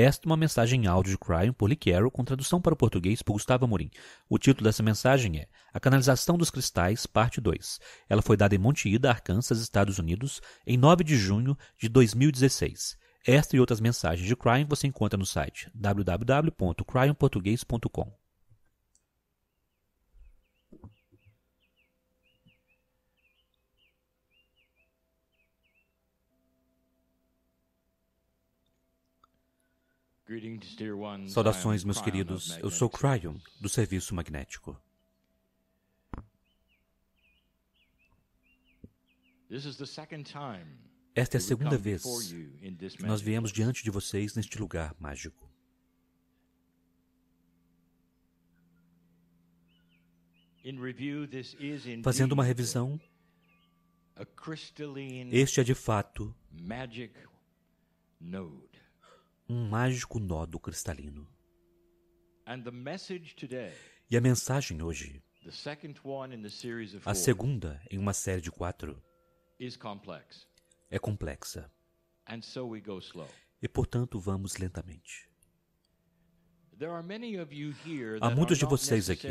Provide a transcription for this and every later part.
Esta é uma mensagem em áudio de Cryon por Lee com tradução para o português por Gustavo Amorim. O título dessa mensagem é A Canalização dos Cristais, parte 2. Ela foi dada em Monte Ida, Arkansas, Estados Unidos, em 9 de junho de 2016. Esta e outras mensagens de Cryon você encontra no site www.cryonportuguês.com. Saudações, meus queridos. Eu sou Cryon, do Serviço Magnético. Esta é a segunda vez que nós viemos diante de vocês neste lugar mágico. Fazendo uma revisão, este é de fato um mágico nodo cristalino. E a mensagem hoje, a segunda em uma série de quatro, é complexa. E portanto vamos lentamente. Há muitos de vocês aqui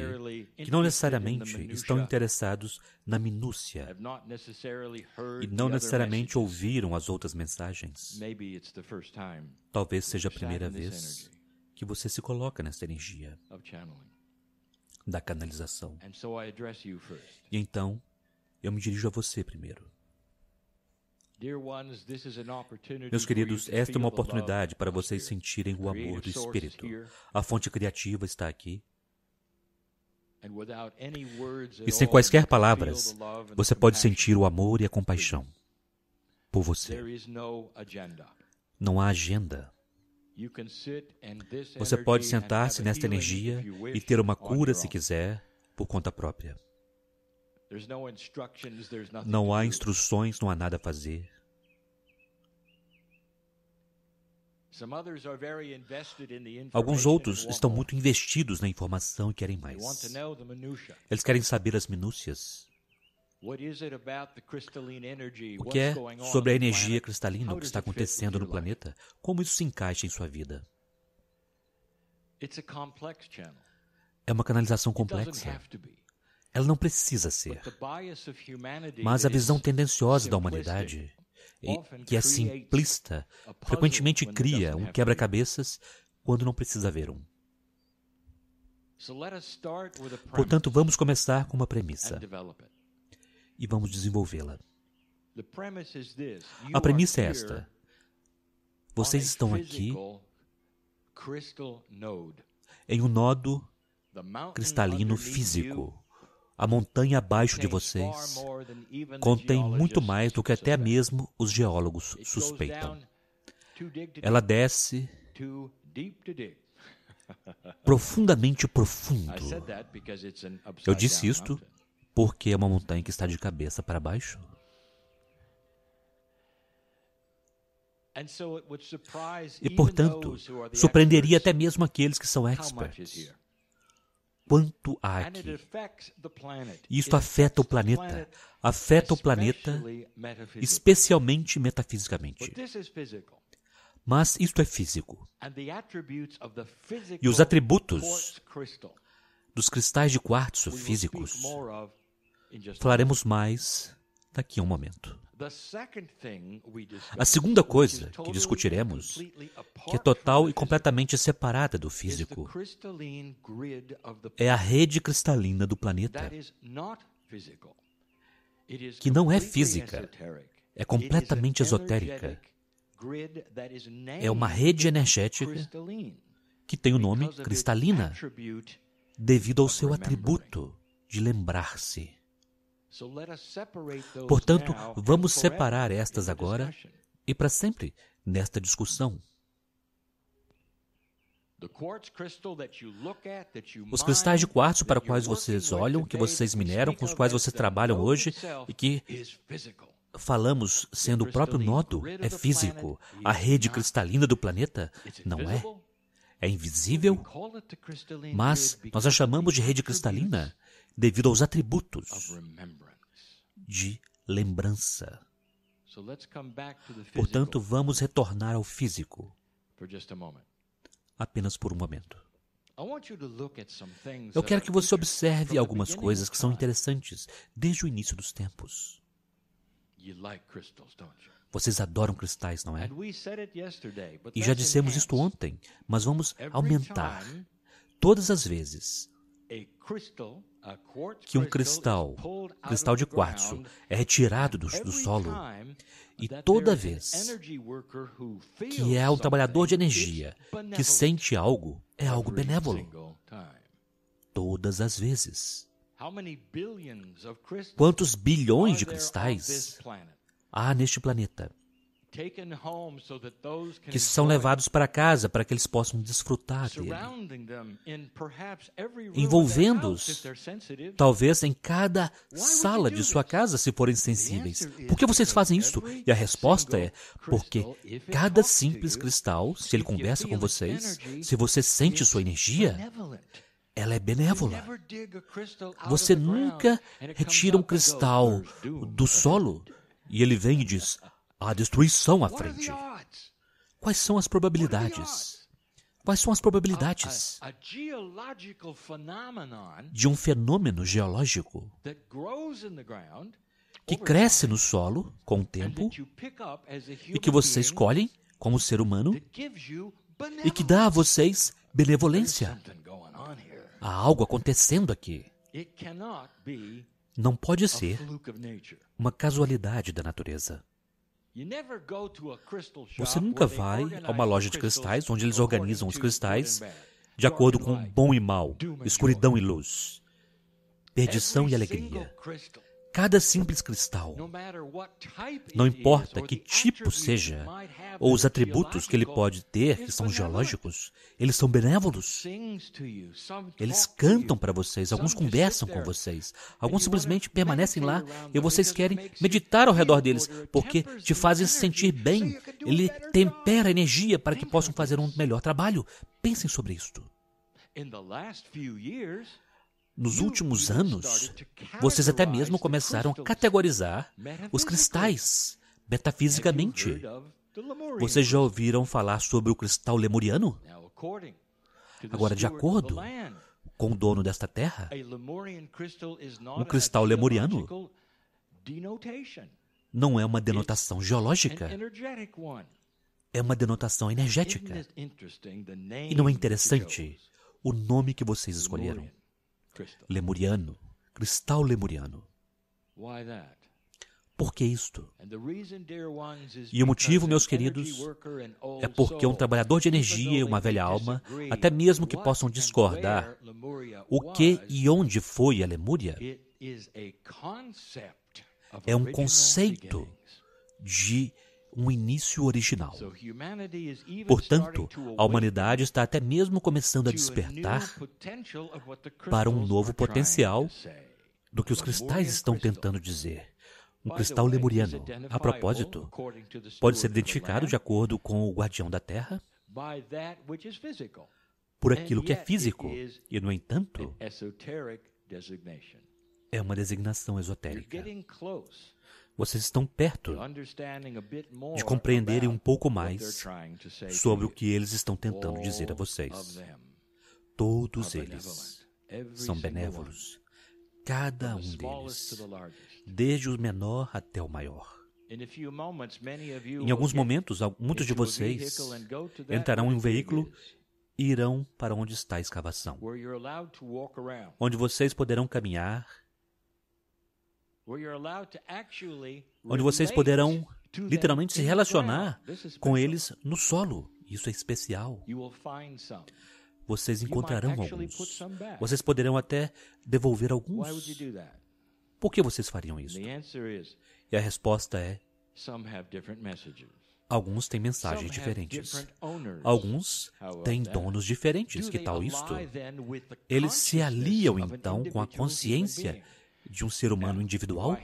que não necessariamente estão interessados na minúcia e não necessariamente ouviram as outras mensagens. Talvez seja a primeira vez que você se coloca nessa energia da canalização. E então, eu me dirijo a você primeiro. Meus queridos, esta é uma oportunidade para vocês sentirem o amor do Espírito. A fonte criativa está aqui. E sem quaisquer palavras, você pode sentir o amor e a compaixão por você. Não há agenda. Você pode sentar-se nesta energia e ter uma cura, se quiser, por conta própria. Não há instruções, não há nada a fazer. Alguns outros estão muito investidos na informação e querem mais. Eles querem saber as minúcias. O que é sobre a energia cristalina, o que está acontecendo no planeta? Como isso se encaixa em sua vida? É uma canalização complexa. Ela não precisa ser. Mas a visão tendenciosa da humanidade, que é simplista, frequentemente cria um quebra-cabeças quando não precisa haver um. Portanto, vamos começar com uma premissa e vamos desenvolvê-la. A premissa é esta: vocês estão aqui em um nodo cristalino físico. A montanha abaixo de vocês contém muito mais do que até mesmo os geólogos suspeitam. Ela desce profundamente profundo. Eu disse isto porque é uma montanha que está de cabeça para baixo. E, portanto, surpreenderia até mesmo aqueles que são experts quanto há aqui. Isto afeta o planeta, afeta o planeta especialmente metafisicamente. Mas isto é físico. E os atributos dos cristais de quartzo físicos falaremos mais daqui tá a um momento. A segunda coisa que discutiremos, que é total e completamente separada do físico, é a rede cristalina do planeta, que não é física, é completamente esotérica. É uma rede energética que tem o nome cristalina, devido ao seu atributo de lembrar-se. Portanto, vamos separar estas agora e para sempre nesta discussão. Os cristais de quartzo para quais vocês olham, que vocês mineram, com os quais vocês trabalham hoje e que falamos sendo o próprio nodo é físico, a rede cristalina do planeta não é. É invisível, mas nós a chamamos de rede cristalina devido aos atributos de lembrança. Portanto, vamos retornar ao físico apenas por um momento. Eu quero que você observe algumas coisas que são interessantes desde o início dos tempos. Vocês adoram cristais, não é? E já dissemos isto ontem, mas vamos aumentar. Todas as vezes que um cristal, cristal de quartzo, é retirado do, do solo e toda vez que é o trabalhador de energia que sente algo, é algo benévolo. Todas as vezes. Quantos bilhões de cristais há neste planeta? que são levados para casa para que eles possam desfrutar dele, envolvendo-os, talvez em cada sala de sua casa, se forem sensíveis. Por que vocês fazem isto? E a resposta é: porque cada simples cristal, se ele conversa com vocês, se você sente sua energia, ela é benévola. Você nunca retira um cristal do solo e ele vem e diz: Há destruição à frente. Quais são as probabilidades? Quais são as probabilidades de um fenômeno geológico que cresce no solo com o tempo e que vocês colhem como ser humano e que dá a vocês benevolência? Há algo acontecendo aqui. Não pode ser uma casualidade da natureza. Você nunca vai a uma loja de cristais onde eles organizam os cristais de acordo com bom e mal, escuridão e luz, perdição e alegria cada simples cristal. Não importa que tipo seja, ou os atributos que ele pode ter, que são geológicos, eles são benévolos. Eles cantam para vocês, alguns conversam com vocês, alguns simplesmente permanecem lá e vocês querem meditar ao redor deles, porque te fazem se sentir bem. Ele tempera a energia para que possam fazer um melhor trabalho. Pensem sobre isto. Nos últimos anos, vocês até mesmo começaram a categorizar os cristais metafisicamente. Vocês já ouviram falar sobre o cristal lemuriano? Agora, de acordo com o dono desta terra, o cristal lemuriano não é uma denotação geológica, é uma denotação energética. E não é interessante o nome que vocês escolheram lemuriano, cristal lemuriano. Por que isto? E o motivo, meus queridos, é porque é um trabalhador de energia e uma velha alma, até mesmo que possam discordar o que e onde foi a Lemúria, é um conceito de um início original. Portanto, a humanidade está até mesmo começando a despertar para um novo potencial do que os cristais estão tentando dizer. Um cristal lemuriano, a propósito, pode ser identificado de acordo com o guardião da Terra por aquilo que é físico e, no entanto, é uma designação esotérica vocês estão perto de compreenderem um pouco mais sobre o que eles estão tentando dizer a vocês. Todos eles são benévolos, cada um deles, desde o menor até o maior. Em alguns momentos, muitos de vocês entrarão em um veículo e irão para onde está a escavação, onde vocês poderão caminhar onde vocês poderão literalmente se relacionar com eles no solo. Isso é especial. Vocês encontrarão alguns. Vocês poderão até devolver alguns. Por que vocês fariam isso? E a resposta é: alguns têm mensagens diferentes. Alguns têm donos diferentes. Que tal isto? Eles se aliam então com a consciência de um ser humano individual?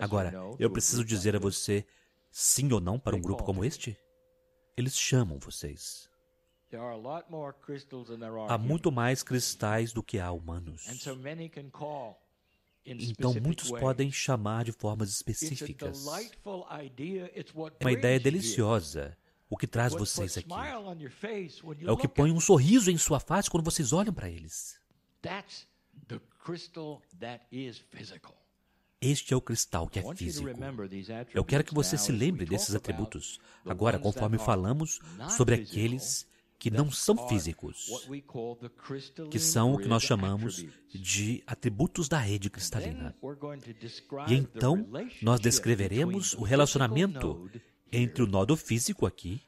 Agora, eu preciso dizer a você sim ou não para um grupo como este? Eles chamam vocês. Há muito mais cristais do que há humanos. Então muitos podem chamar de formas específicas. É uma ideia deliciosa. O que traz vocês aqui é o que põe um sorriso em sua face quando vocês olham para eles. Este é o cristal que é físico. Eu quero que você se lembre desses atributos. Agora, conforme falamos sobre aqueles que não são físicos, que são o que nós chamamos de atributos da rede cristalina. E então nós descreveremos o relacionamento entre o nodo físico aqui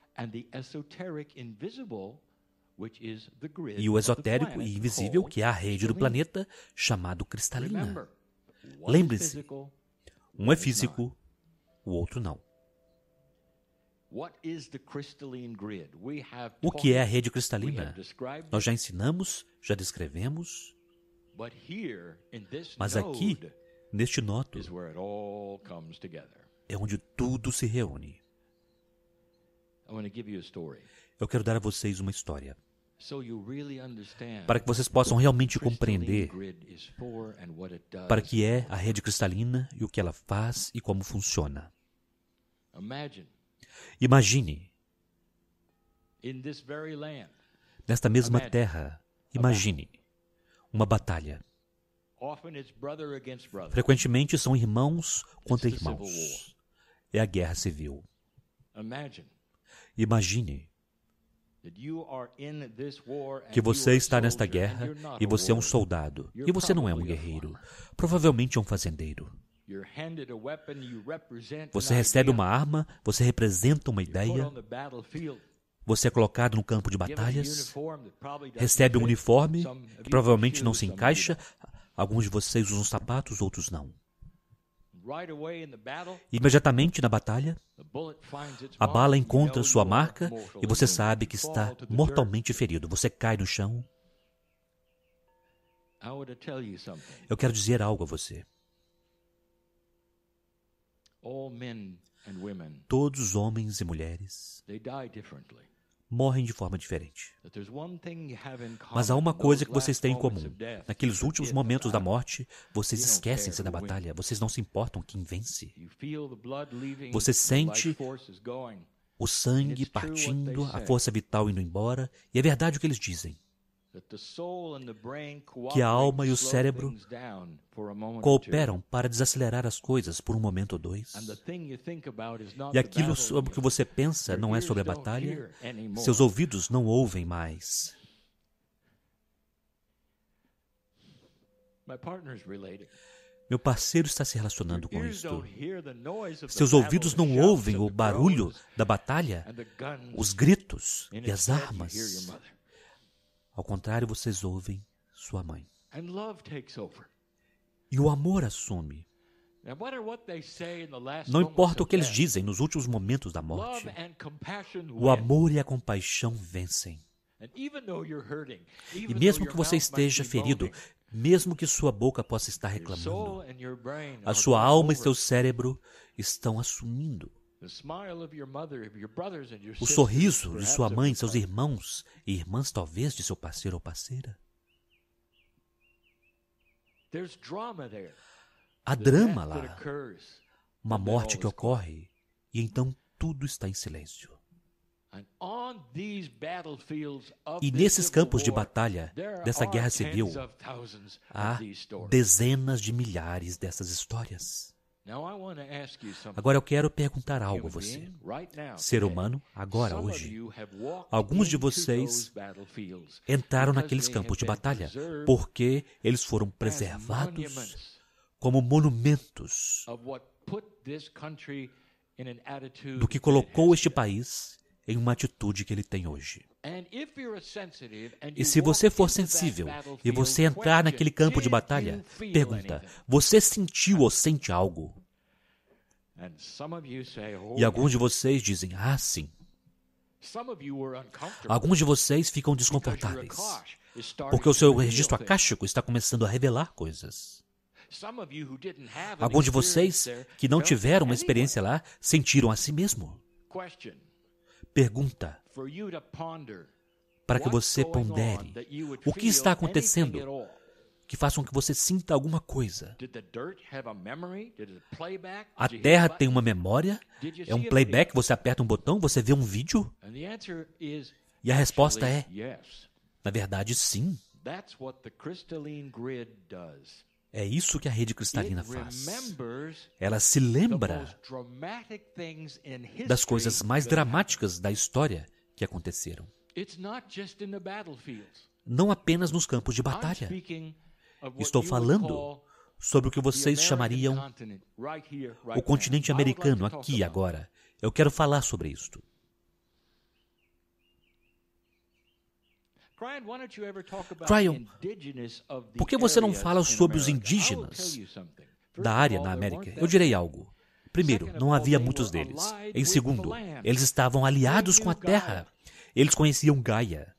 e o esotérico e invisível, que é a rede do planeta, chamado cristalina. Lembre-se, um é físico, o outro não. O que é a rede cristalina? Nós já ensinamos, já descrevemos, mas aqui, neste nodo, é onde tudo se reúne eu quero dar a vocês uma história. Para que vocês possam realmente compreender para que é a rede cristalina e o que ela faz e como funciona. Imagine, nesta mesma terra, imagine uma batalha. Frequentemente são irmãos contra irmãos. É a guerra civil. Imagine que você está nesta guerra e você é um soldado, e você não é um guerreiro, provavelmente é um fazendeiro. Você recebe uma arma, você representa uma ideia, você é colocado no campo de batalhas, recebe um uniforme que provavelmente não se encaixa, alguns de vocês usam sapatos, outros não. Imediatamente na batalha, a bala encontra sua marca e você sabe que está mortalmente ferido. Você cai no chão. Eu quero dizer algo a você. Todos os homens e mulheres morrem de forma diferente. Mas há uma coisa que vocês têm em comum. Naqueles últimos momentos da morte, vocês esquecem-se da batalha, vocês não se importam quem vence. Você sente o sangue partindo, a força vital indo embora, e é verdade o que eles dizem que a alma e o cérebro cooperam para desacelerar as coisas por um momento ou dois. E aquilo sobre o que você pensa não é sobre a batalha, seus ouvidos não ouvem mais. Meu parceiro está se relacionando com isto. Seus ouvidos não ouvem o barulho da batalha, os gritos e as armas. Ao contrário, vocês ouvem sua mãe. E o amor assume. Não importa o que eles dizem nos últimos momentos da morte, o amor e a compaixão vencem. E mesmo que você esteja ferido, mesmo que sua boca possa estar reclamando, a sua alma e seu cérebro estão assumindo o sorriso de sua mãe, seus irmãos e irmãs, talvez de seu parceiro ou parceira. Há drama lá, uma morte que ocorre, e então tudo está em silêncio. E nesses campos de batalha dessa guerra civil, há dezenas de milhares dessas histórias. Agora eu quero perguntar algo a você. Ser humano, agora, hoje. Alguns de vocês entraram naqueles campos de batalha porque eles foram preservados como monumentos do que colocou este país em uma atitude que ele tem hoje. E se você for sensível e você entrar naquele campo de batalha, pergunta: você sentiu ou sente algo? Oh, e alguns de vocês dizem: ah, sim. Alguns de vocês ficam desconfortáveis, porque o seu registro akáshico está começando a revelar coisas. Alguns de vocês que não tiveram uma experiência lá sentiram a si mesmo pergunta para que você pondere o que está acontecendo que façam que você sinta alguma coisa. A Terra tem uma memória? É um playback? Você aperta um botão? Você vê um vídeo? E a resposta é: na verdade, sim. É isso que a rede cristalina faz. Ela se lembra das coisas mais dramáticas da história que aconteceram. Não apenas nos campos de batalha. Estou falando sobre o que vocês chamariam o continente americano, aqui agora. Eu quero falar sobre isto. Brian, por que você não fala sobre os indígenas da área na América? Eu direi algo. Primeiro, não havia muitos deles. Em segundo, eles estavam aliados com a terra. Eles conheciam Gaia.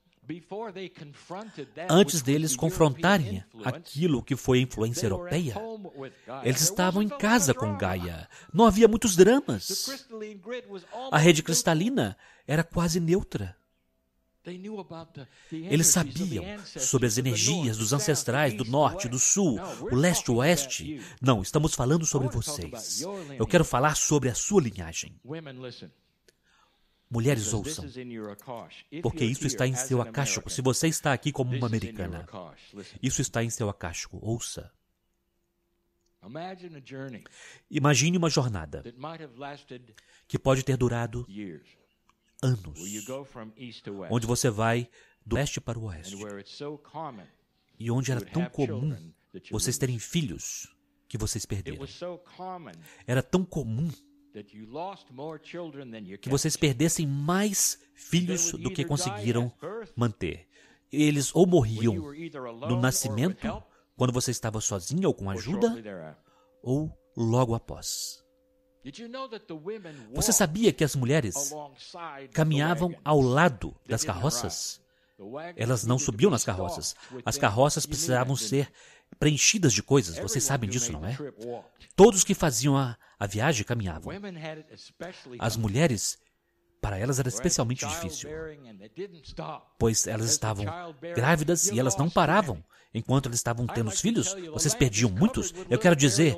Antes deles confrontarem aquilo que foi a influência europeia, eles estavam em casa com Gaia. Não havia muitos dramas. A rede cristalina era quase neutra. Eles sabiam sobre as energias dos ancestrais do norte, do sul, o leste e o oeste. Não, estamos falando sobre vocês. Eu quero falar sobre a sua linhagem. Mulheres, ouçam, porque isso está em seu acástico. Se você está aqui como uma americana, isso está em seu acástico. Ouça. Imagine uma jornada que pode ter durado anos, onde você vai do leste para o oeste, e onde era tão comum vocês terem filhos que vocês perderam. Era tão comum que vocês perdessem mais filhos do que conseguiram manter. Eles ou morriam no nascimento, quando você estava sozinho ou com ajuda, ou logo após. Você sabia que as mulheres caminhavam ao lado das carroças? Elas não subiam nas carroças. As carroças precisavam ser preenchidas de coisas. Vocês sabem disso, não é? Todos que faziam a, a viagem caminhavam. As mulheres para elas era especialmente difícil, pois elas estavam grávidas e elas não paravam. Enquanto elas estavam tendo os filhos, vocês perdiam muitos. Eu quero dizer,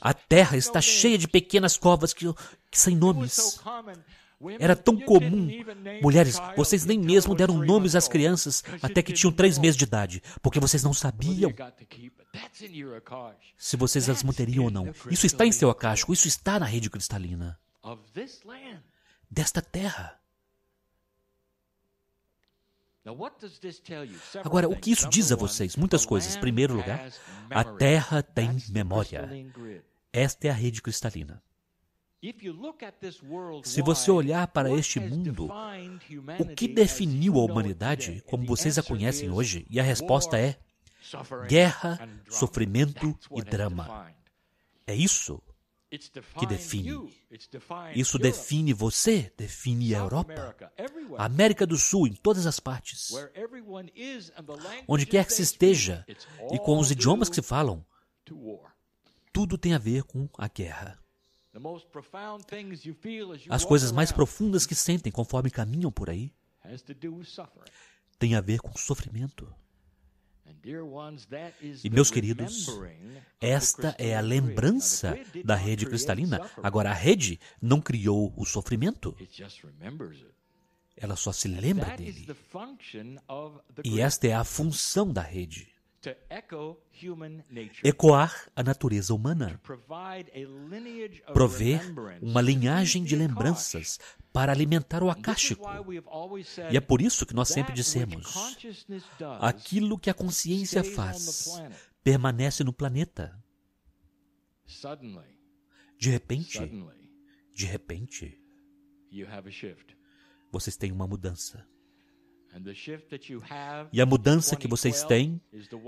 a terra está cheia de pequenas covas que, que sem nomes. Era tão comum. Mulheres, vocês nem mesmo deram nomes às crianças até que tinham três meses de idade, porque vocês não sabiam se vocês as manteriam ou não. Isso está em seu acástico, isso está na rede cristalina desta terra. Agora, o que isso diz a vocês? Muitas coisas. Em primeiro lugar, a Terra tem memória. Esta é a rede cristalina. Se você olhar para este mundo, o que definiu a humanidade como vocês a conhecem hoje? E a resposta é guerra, sofrimento e drama. É isso que define. Isso define você, define a Europa, a América do Sul, em todas as partes. Onde quer que se esteja e com os idiomas que se falam, tudo tem a ver com a guerra. As coisas mais profundas que sentem conforme caminham por aí têm a ver com sofrimento. E, meus queridos, esta é a lembrança da rede cristalina. Agora, a rede não criou o sofrimento, ela só se lembra dele. E esta é a função da rede ecoar a natureza humana, prover uma linhagem de lembranças para alimentar o akáshico. E é por isso que nós sempre dissemos: aquilo que a consciência faz permanece no planeta. De repente, de repente, vocês têm uma mudança. E a mudança que vocês têm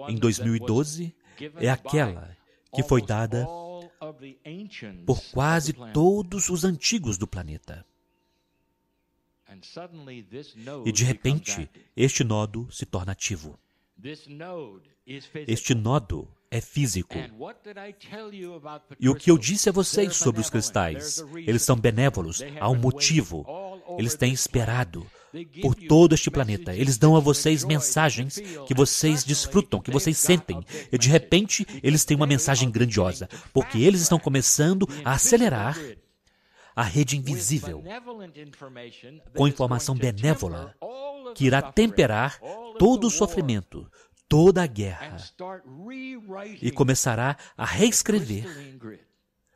em 2012 é aquela que foi dada por quase todos os antigos do planeta. E de repente, este nodo se torna ativo. Este nodo é físico. E o que eu disse a vocês sobre os cristais? Eles são benévolos, há um motivo. Eles têm esperado por todo este planeta. Eles dão a vocês mensagens que vocês desfrutam, que vocês sentem. E de repente, eles têm uma mensagem grandiosa, porque eles estão começando a acelerar a rede invisível com informação benévola que irá temperar todo o sofrimento, toda a guerra e começará a reescrever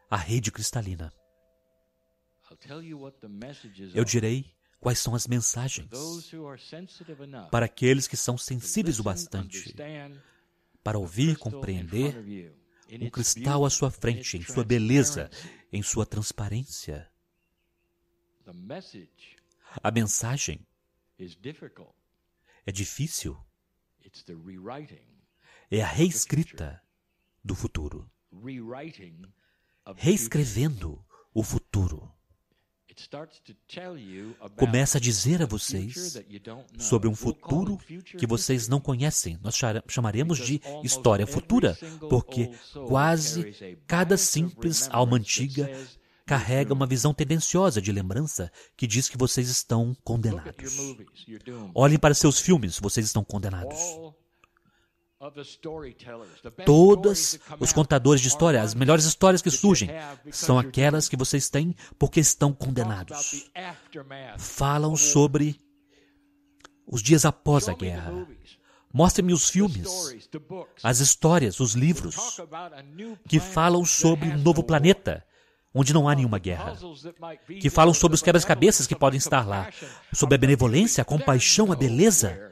a rede cristalina. Eu direi quais são as mensagens para aqueles que são sensíveis o bastante para ouvir e compreender o cristal à sua frente, em sua beleza, em sua transparência. A mensagem é difícil é a reescrita do futuro. Reescrevendo o futuro. Começa a dizer a vocês sobre um futuro que vocês não conhecem. Nós chamaremos de história futura, porque quase cada simples alma antiga carrega uma visão tendenciosa de lembrança que diz que vocês estão condenados. Olhem para seus filmes, vocês estão condenados. Todos os contadores de história, as melhores histórias que surgem, são aquelas que vocês têm porque estão condenados. Falam sobre os dias após a guerra. Mostre-me os filmes, as histórias, os livros que falam sobre um novo planeta onde não há nenhuma guerra, que falam sobre os quebra-cabeças que podem estar lá, sobre a benevolência, a compaixão, a beleza.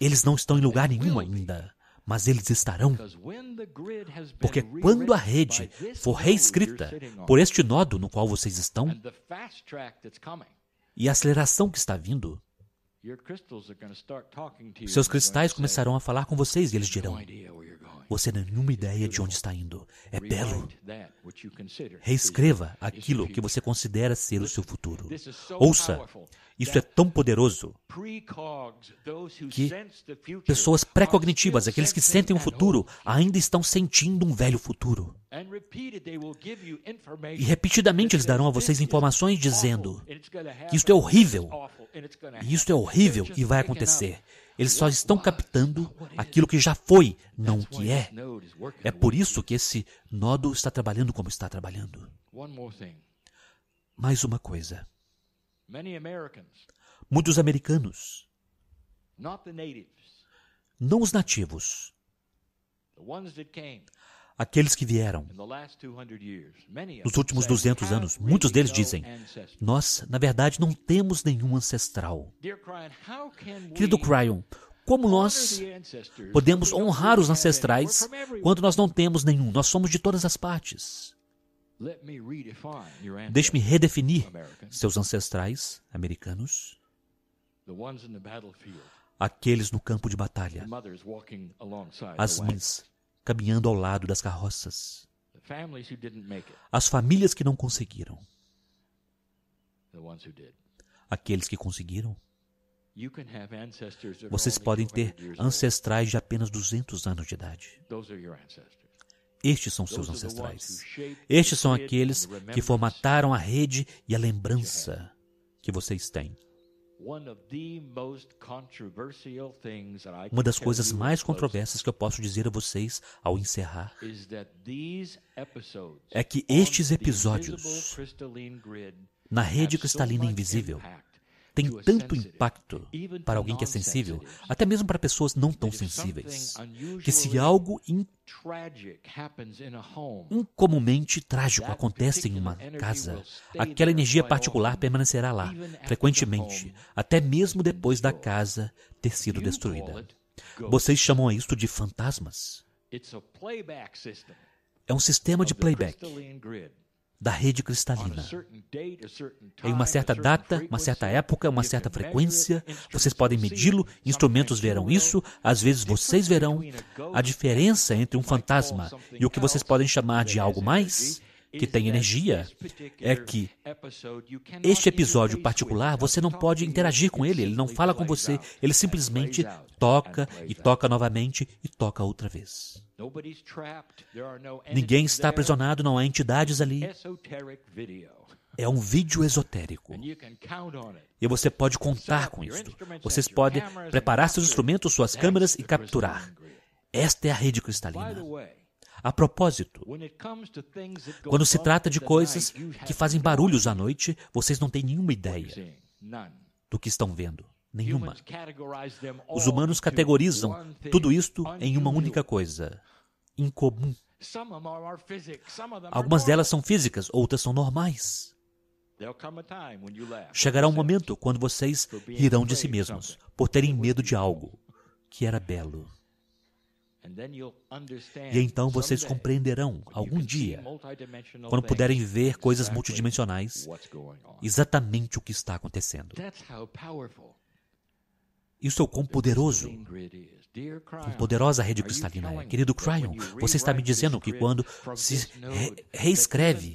Eles não estão em lugar nenhum ainda, mas eles estarão. Porque quando a rede for reescrita por este nodo no qual vocês estão e a aceleração que está vindo, seus cristais começarão a falar com vocês e eles dirão: Você não tem nenhuma ideia de onde está indo. É belo. Reescreva aquilo que você considera ser o seu futuro. Ouça, isso é tão poderoso que pessoas pré-cognitivas, aqueles que sentem o futuro, ainda estão sentindo um velho futuro. E repetidamente eles darão a vocês informações dizendo: Isto é horrível, isto é horrível e vai acontecer. Eles só estão captando aquilo que já foi, não o que é. É por isso que esse nodo está trabalhando como está trabalhando. Mais uma coisa. Muitos americanos, não os nativos, aqueles que vieram. Nos últimos 200 anos, muitos deles dizem: Nós, na verdade, não temos nenhum ancestral. Querido Cryon, como nós podemos honrar os ancestrais quando nós não temos nenhum? Nós somos de todas as partes. Deixe-me redefinir seus ancestrais americanos, aqueles no campo de batalha, as mães caminhando ao lado das carroças. As famílias que não conseguiram. Aqueles que conseguiram. Vocês podem ter ancestrais de apenas 200 anos de idade. Estes são seus ancestrais. Estes são aqueles que formataram a rede e a lembrança que vocês têm. Uma das coisas mais controversas que eu posso dizer a vocês ao encerrar é que estes episódios na rede cristalina invisível tem tanto impacto para alguém que é sensível, até mesmo para pessoas não tão sensíveis, que se algo incomumente trágico acontece em uma casa, aquela energia particular permanecerá lá, frequentemente, até mesmo depois da casa ter sido destruída. Vocês chamam isto de fantasmas? É um sistema de playback da rede cristalina. Em uma certa data, uma certa época, uma certa frequência, vocês podem medi-lo, instrumentos verão isso, às vezes vocês verão a diferença entre um fantasma e o que vocês podem chamar de algo mais que tem energia é que este episódio particular você não pode interagir com ele, ele não fala com você, ele simplesmente toca e toca novamente e toca outra vez. Ninguém está aprisionado, não há entidades ali. É um vídeo esotérico. E você pode contar com isso. Vocês podem preparar seus instrumentos, suas câmeras e capturar. Esta é a rede cristalina a propósito. Quando se trata de coisas que fazem barulhos à noite, vocês não têm nenhuma ideia do que estão vendo. Nenhuma. Os humanos categorizam tudo isto em uma única coisa: incomum. Algumas delas são físicas, outras são normais. Chegará um momento quando vocês rirão de si mesmos por terem medo de algo que era belo. E então vocês compreenderão, algum dia, quando puderem ver coisas multidimensionais, exatamente o que está acontecendo. Isso é o quão poderoso, quão poderosa a rede cristalina é. Querido Cryon, você está me dizendo que quando se re reescreve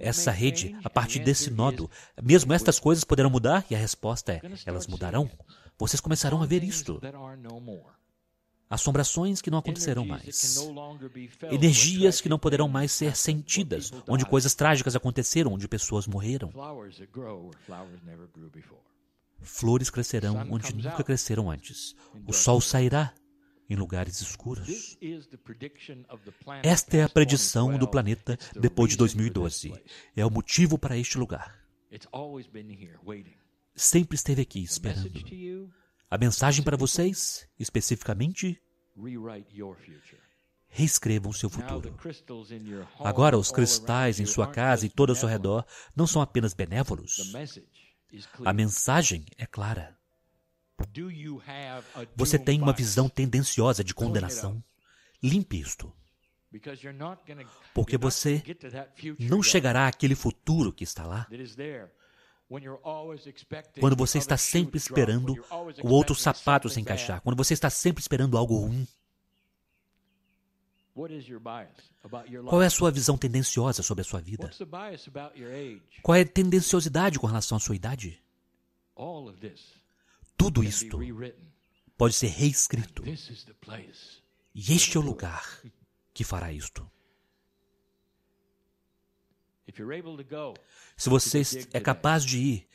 essa rede a partir desse nodo, mesmo estas coisas poderão mudar? E a resposta é: elas mudarão. Vocês começarão a ver isto assombrações que não acontecerão mais, energias que não poderão mais ser sentidas, onde coisas trágicas aconteceram, onde pessoas morreram. Flores crescerão onde nunca cresceram antes. O sol sairá em lugares escuros. Esta é a predição do planeta depois de 2012. É o motivo para este lugar. Sempre esteve aqui esperando. A mensagem para vocês, especificamente, reescrevam seu futuro. Agora, os cristais em sua casa e todo ao seu redor não são apenas benévolos. A mensagem é clara. Você tem uma visão tendenciosa de condenação? Limpe isto. Porque você não chegará àquele futuro que está lá, quando você está sempre esperando o outro sapato se encaixar, quando você está sempre esperando algo ruim. Qual é a sua visão tendenciosa sobre a sua vida? Qual é a tendenciosidade com relação à sua idade? Tudo isto pode ser reescrito. E este é o lugar que fará isto. Se você é capaz de ir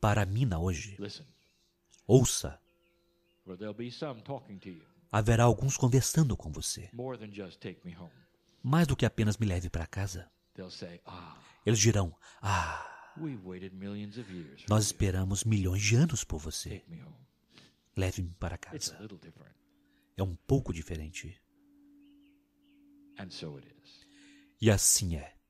para a mina hoje, ouça. Haverá alguns conversando com você. Mais do que apenas me leve para casa. Ah, Eles dirão: Ah, nós esperamos milhões de anos por você. Leve-me para casa. É um pouco diferente. E assim é.